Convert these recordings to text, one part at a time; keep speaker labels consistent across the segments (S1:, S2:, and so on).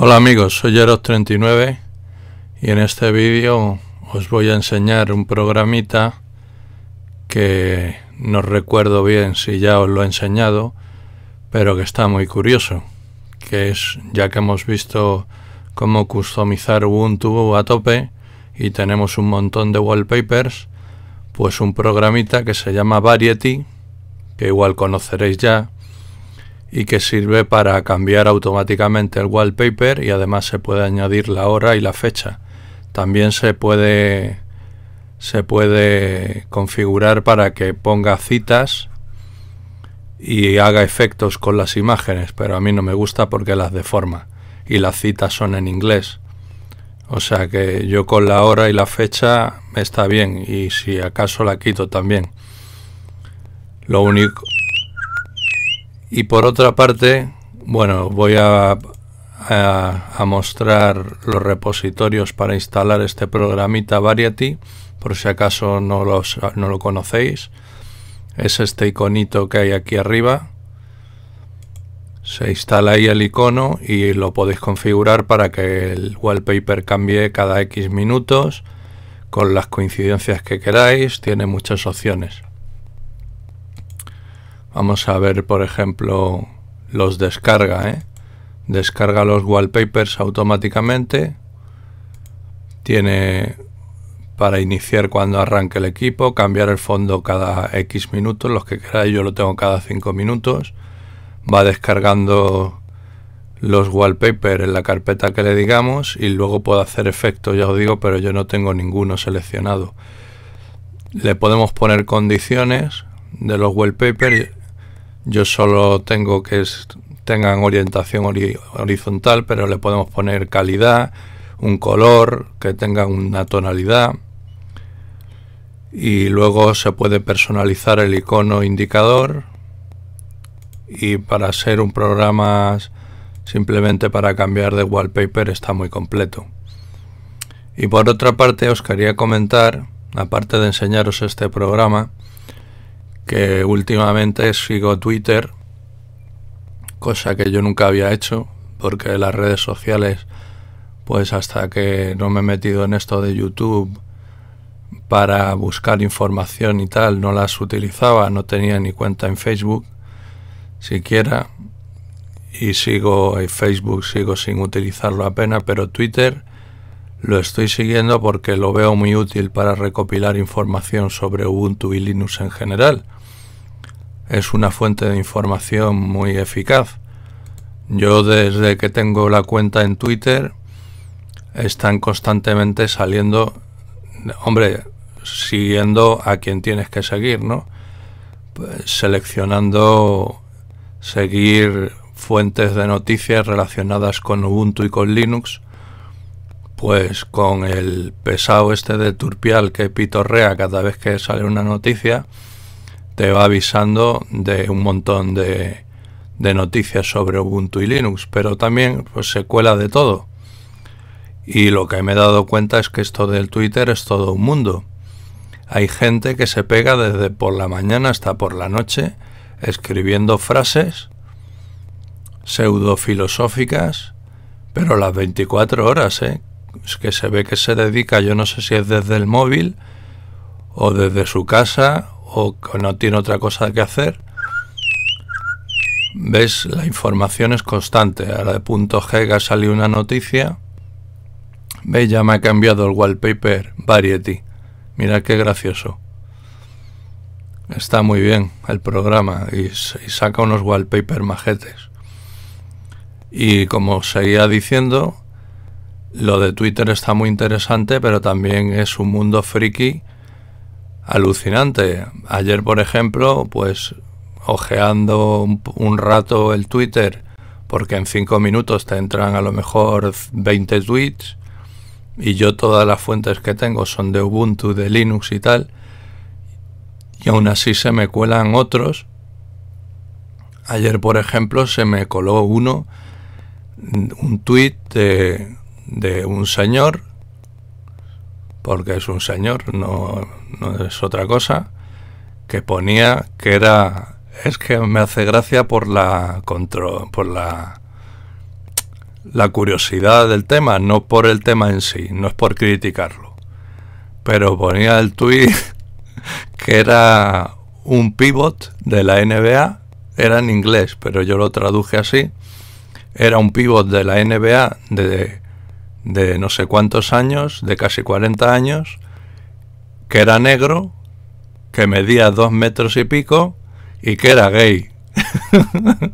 S1: Hola amigos, soy Eros39 y en este vídeo os voy a enseñar un programita que no recuerdo bien si ya os lo he enseñado, pero que está muy curioso, que es ya que hemos visto cómo customizar Ubuntu a tope y tenemos un montón de wallpapers, pues un programita que se llama Variety, que igual conoceréis ya, y que sirve para cambiar automáticamente el wallpaper y además se puede añadir la hora y la fecha. También se puede se puede configurar para que ponga citas y haga efectos con las imágenes, pero a mí no me gusta porque las deforma y las citas son en inglés. O sea que yo con la hora y la fecha me está bien y si acaso la quito también. Lo único y por otra parte, bueno, voy a, mostrar los repositorios para instalar este programita Variety, por si acaso no, no lo conocéis. Es este iconito que hay aquí arriba. Se instala ahí el icono y lo podéis configurar para que el wallpaper cambie cada X minutos con las coincidencias que queráis, tiene muchas opciones. Vamos a ver, por ejemplo, los descarga. ¿eh? Descarga los wallpapers automáticamente. Tiene para iniciar cuando arranque el equipo, cambiar el fondo cada X minutos, los que queráis, yo lo tengo cada 5 minutos. Va descargando los wallpapers en la carpeta que le digamos y luego puede hacer efectos, ya os digo, pero yo no tengo ninguno seleccionado. Le podemos poner condiciones de los wallpapers yo solo tengo que tengan orientación horizontal, pero le podemos poner calidad, un color, que tengan una tonalidad. Y luego se puede personalizar el icono indicador. Y para ser un programa simplemente para cambiar de wallpaper está muy completo. Y por otra parte os quería comentar, aparte de enseñaros este programa, que últimamente sigo Twitter, cosa que yo nunca había hecho, porque las redes sociales, pues hasta que no me he metido en esto de YouTube para buscar información y tal, no las utilizaba, no tenía ni cuenta en Facebook siquiera, y sigo en Facebook, sigo sin utilizarlo apenas, pero Twitter lo estoy siguiendo porque lo veo muy útil para recopilar información sobre Ubuntu y Linux en general es una fuente de información muy eficaz. Yo desde que tengo la cuenta en Twitter están constantemente saliendo, hombre, siguiendo a quien tienes que seguir, ¿no? Pues seleccionando seguir fuentes de noticias relacionadas con Ubuntu y con Linux, pues con el pesado este de Turpial que pitorrea cada vez que sale una noticia, te va avisando de un montón de, de noticias sobre Ubuntu y Linux, pero también pues, se cuela de todo. Y lo que me he dado cuenta es que esto del Twitter es todo un mundo. Hay gente que se pega desde por la mañana hasta por la noche escribiendo frases pseudo pero las 24 horas, ¿eh? Es que se ve que se dedica, yo no sé si es desde el móvil o desde su casa o que no tiene otra cosa que hacer, ves, la información es constante. Ahora de punto G ha salido una noticia. ...ves, ya me ha cambiado el wallpaper Variety. Mira qué gracioso. Está muy bien el programa y, y saca unos wallpaper majetes. Y como seguía diciendo, lo de Twitter está muy interesante, pero también es un mundo friki alucinante. Ayer, por ejemplo, pues ojeando un, rato el Twitter, porque en cinco minutos te entran a lo mejor 20 tweets, y yo todas las fuentes que tengo son de Ubuntu, de Linux y tal, y aún así se me cuelan otros. Ayer, por ejemplo, se me coló uno, un tweet de, de un señor porque es un señor, no, no es otra cosa, que ponía que era es que me hace gracia por la control, por la la curiosidad del tema, no por el tema en sí, no es por criticarlo. Pero ponía el tuit que era un pivot de la NBA, era en inglés, pero yo lo traduje así. Era un pivot de la NBA de de no sé cuántos años, de casi 40 años, que era negro, que medía dos metros y pico y que era gay.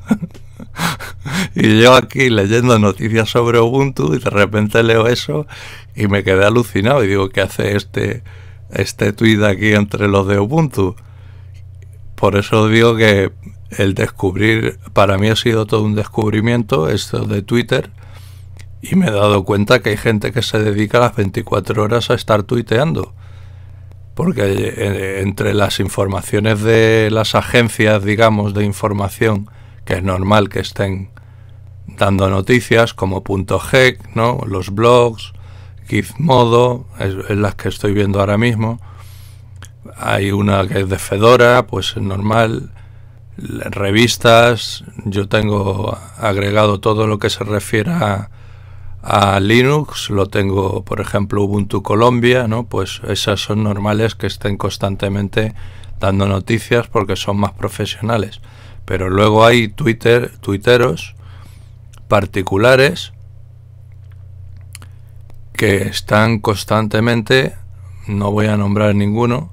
S1: y yo aquí leyendo noticias sobre Ubuntu y de repente leo eso y me quedé alucinado y digo, ¿qué hace este, este tuit aquí entre los de Ubuntu? Por eso digo que el descubrir, para mí ha sido todo un descubrimiento esto de Twitter, y me he dado cuenta que hay gente que se dedica las 24 horas a estar tuiteando. Porque eh, entre las informaciones de las agencias, digamos, de información, que es normal que estén dando noticias como punto ¿no? los blogs, Gizmodo, es, las que estoy viendo ahora mismo. Hay una que es de Fedora, pues es normal. Revistas, yo tengo agregado todo lo que se refiere a a Linux, lo tengo, por ejemplo, Ubuntu Colombia, ¿no? Pues esas son normales que estén constantemente dando noticias porque son más profesionales. Pero luego hay Twitter, tuiteros particulares que están constantemente, no voy a nombrar ninguno.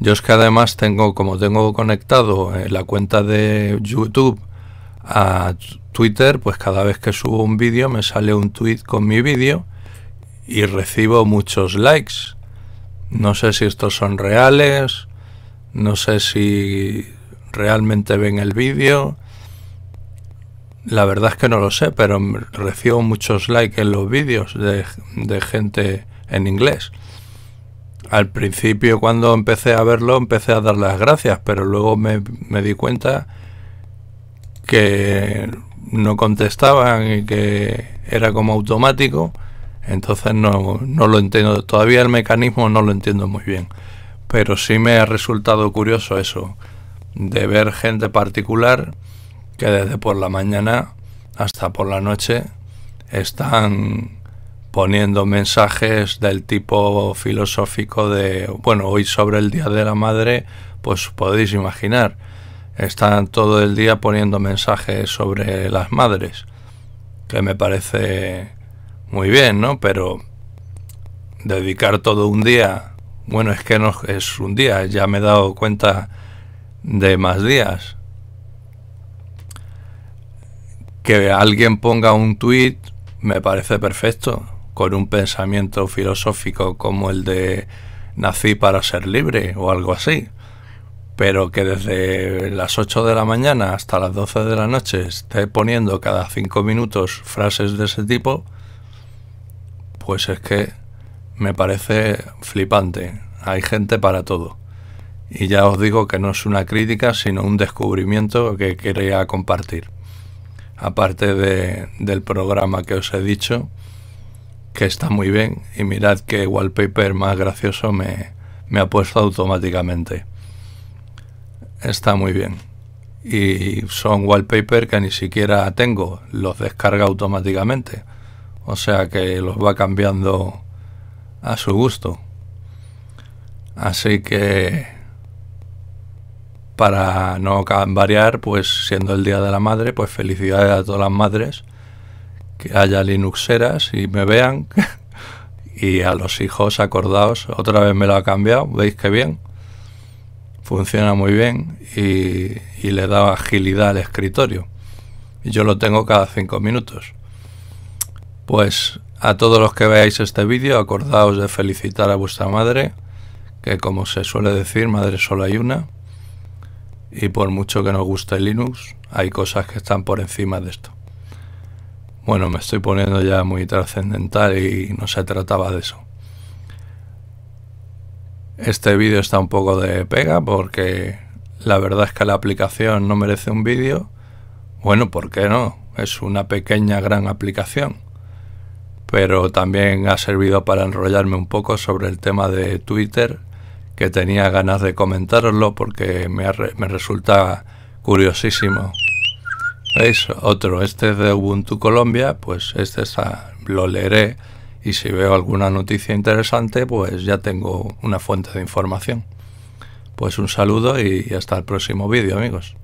S1: Yo es que además tengo, como tengo conectado eh, la cuenta de YouTube a Twitter, pues cada vez que subo un vídeo me sale un tweet con mi vídeo y recibo muchos likes. No sé si estos son reales, no sé si realmente ven el vídeo. La verdad es que no lo sé, pero recibo muchos likes en los vídeos de, gente en inglés. Al principio cuando empecé a verlo empecé a dar las gracias, pero luego me di cuenta que no contestaban y que era como automático. Entonces no, no lo entiendo, todavía el mecanismo no lo entiendo muy bien. Pero sí me ha resultado curioso eso, de ver gente particular que desde por la mañana hasta por la noche están poniendo mensajes del tipo filosófico de, bueno, hoy sobre el Día de la Madre, pues podéis imaginar, están todo el día poniendo mensajes sobre las madres, que me parece muy bien, ¿no? Pero dedicar todo un día, bueno, es que no es un día, ya me he dado cuenta de más días. Que alguien ponga un tuit me parece perfecto, con un pensamiento filosófico como el de nací para ser libre o algo así pero que desde las 8 de la mañana hasta las 12 de la noche esté poniendo cada 5 minutos frases de ese tipo, pues es que me parece flipante. Hay gente para todo. Y ya os digo que no es una crítica, sino un descubrimiento que quería compartir. Aparte del programa que os he dicho, que está muy bien, y mirad que wallpaper más gracioso me ha puesto automáticamente está muy bien. Y son wallpaper que ni siquiera tengo, los descarga automáticamente. O sea que los va cambiando a su gusto. Así que para no variar, pues siendo el Día de la Madre, pues felicidades a todas las madres, que haya Linuxeras y me vean. y a los hijos, acordaos, otra vez me lo ha cambiado, ¿veis que bien? funciona muy bien y, le da agilidad al escritorio. Y yo lo tengo cada cinco minutos. Pues a todos los que veáis este vídeo, acordaos de felicitar a vuestra madre, que como se suele decir, madre solo hay una. Y por mucho que nos guste Linux, hay cosas que están por encima de esto. Bueno, me estoy poniendo ya muy trascendental y no se trataba de eso. Este vídeo está un poco de pega porque la verdad es que la aplicación no merece un vídeo. Bueno, ¿por qué no? Es una pequeña gran aplicación. Pero también ha servido para enrollarme un poco sobre el tema de Twitter, que tenía ganas de comentarlo porque me, resulta curiosísimo. ¿Veis? Otro, este es de Ubuntu Colombia, pues este lo leeré y si veo alguna noticia interesante, pues ya tengo una fuente de información. Pues un saludo y hasta el próximo vídeo, amigos.